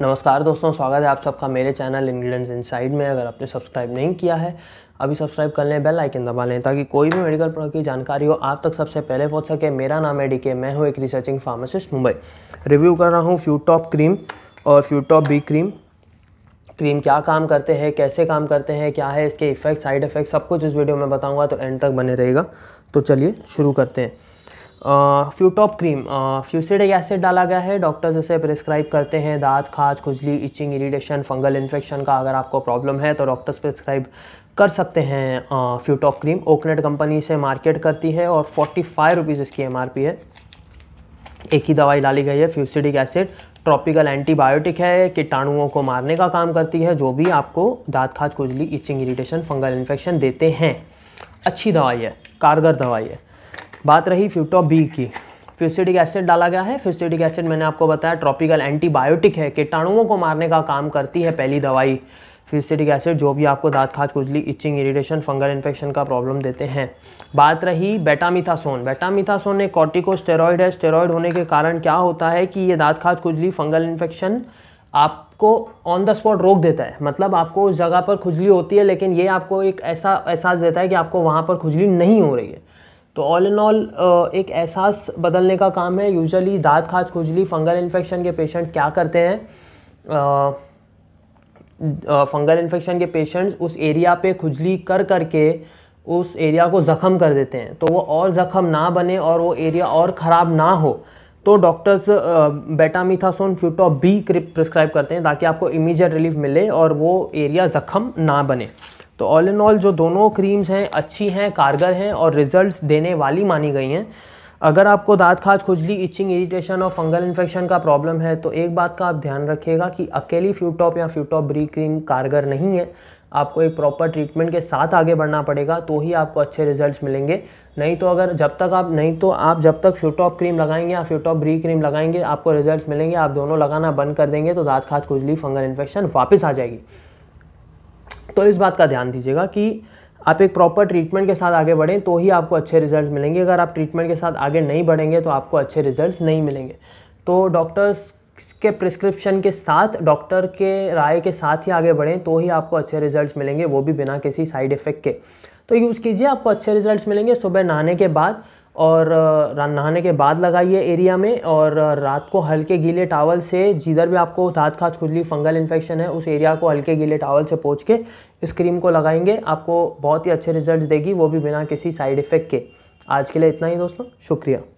नमस्कार दोस्तों स्वागत है आप सबका मेरे चैनल इंग्लैंड इनसाइड में अगर आपने सब्सक्राइब नहीं किया है अभी सब्सक्राइब कर लें बेल आइकन दबा लें ताकि कोई भी मेडिकल प्रोडक्ट की जानकारी हो आप तक सबसे पहले पहुंच सके मेरा नाम है डीके मैं हूं एक रिसर्चिंग फार्मासिस्ट मुंबई रिव्यू कर रहा हूं फ्यूटॉप क्रीम और फ्यूटॉप बी क्रीम क्रीम क्या काम करते हैं कैसे काम करते हैं क्या है इसके इफेक्ट साइड इफेक्ट सब कुछ इस वीडियो में बताऊँगा तो एंड तक बने रहेगा तो चलिए शुरू करते हैं फ्यूटॉप क्रीम फ्यूसिडिक एसिड डाला गया है डॉक्टर्स इसे प्रिस्क्राइब करते हैं दांत खाज खुजली इचिंग इरीडेशन फंगल इन्फेक्शन का अगर आपको प्रॉब्लम है तो डॉक्टर्स प्रिस्क्राइब कर सकते हैं फ्यूटॉप क्रीम ओकनेट कंपनी से मार्केट करती है और फोर्टी फाइव रुपीज़ इसकी एम है एक ही दवाई डाली गई है फ्यूसिडिक एसिड ट्रॉपिकल एंटीबायोटिक है कीटाणुओं को मारने का काम करती है जो भी आपको दांत खाज खुजली इचिंग इरीटेशन फंगल इन्फेक्शन देते हैं अच्छी दवाई है कारगर दवाई है बात रही फ्यूटॉप बी की फ्यूसिडिक एसिड डाला गया है फ्यूसिडिक एसिड मैंने आपको बताया ट्रॉपिकल एंटीबायोटिक है कीटाणुओं को मारने का काम करती है पहली दवाई फ्यूसिडिक एसिड जो भी आपको दाँत खाज खुजली इचिंग इरिटेशन फंगल इन्फेक्शन का प्रॉब्लम देते हैं बात रही बेटामिथासोन बेटामिथासोन एक स्टेरॉयड है स्टेरॉयड होने के कारण क्या होता है कि ये दाँत खाज खुजली फंगल इन्फेक्शन आपको ऑन द स्पॉट रोक देता है मतलब आपको उस जगह पर खुजली होती है लेकिन ये आपको एक ऐसा एहसास देता है कि आपको वहाँ पर खुजली नहीं हो रही है तो ऑल इन ऑल एक एहसास बदलने का काम है यूजुअली दांत खाज खुजली फंगल इन्फेक्शन के पेशेंट्स क्या करते हैं फंगल इन्फेक्शन के पेशेंट्स उस एरिया पे खुजली कर करके उस एरिया को ज़ख़म कर देते हैं तो वो और ज़ख़म ना बने और वो एरिया और ख़राब ना हो तो doctors betamethasone Futop B prescribe करते हैं ताकि आपको इमीजिएट रिलीफ मिले और वो एरिया ज़ख़म ना बने तो ऑल इन ऑल जो दोनों क्रीम्स हैं अच्छी हैं कारगर हैं और रिजल्ट्स देने वाली मानी गई हैं अगर आपको दांत खाज खुजली इचिंग इरिटेशन और फंगल इन्फेक्शन का प्रॉब्लम है तो एक बात का आप ध्यान रखिएगा कि अकेली फ्यूटॉप या फ्यूटॉप ब्री क्रीम कारगर नहीं है आपको एक प्रॉपर ट्रीटमेंट के साथ आगे बढ़ना पड़ेगा तो ही आपको अच्छे रिजल्ट्स मिलेंगे नहीं तो अगर जब तक आप नहीं तो आप जब तक फ्यूटॉप क्रीम लगाएंगे या फ्यूटॉप ब्री क्रीम लगाएंगे आपको रिजल्ट्स मिलेंगे आप दोनों लगाना बंद कर देंगे तो दाँत खाज खुजली फंगल इन्फेक्शन वापस आ जाएगी तो इस बात का ध्यान दीजिएगा कि आप एक प्रॉपर ट्रीटमेंट के साथ आगे बढ़ें तो ही आपको अच्छे रिजल्ट मिलेंगे अगर आप ट्रीटमेंट के साथ आगे नहीं बढ़ेंगे तो आपको अच्छे रिजल्ट नहीं मिलेंगे तो डॉक्टर्स के प्रिस्क्रिप्शन के साथ डॉक्टर के राय के साथ ही आगे बढ़ें तो ही आपको अच्छे रिजल्ट्स मिलेंगे वो भी बिना किसी साइड इफ़ेक्ट के तो यूज़ कीजिए आपको अच्छे रिजल्ट्स मिलेंगे सुबह नहाने के बाद और नहाने के बाद लगाइए एरिया में और रात को हल्के गीले टावल से जिधर भी आपको दाँत खाँच खुजली फंगल इन्फेक्शन है उस एरिया को हल्के गीले टावल से पोच के इस क्रीम को लगाएंगे आपको बहुत ही अच्छे रिजल्ट देगी वो भी बिना किसी साइड इफ़ेक्ट के आज के लिए इतना ही दोस्तों शुक्रिया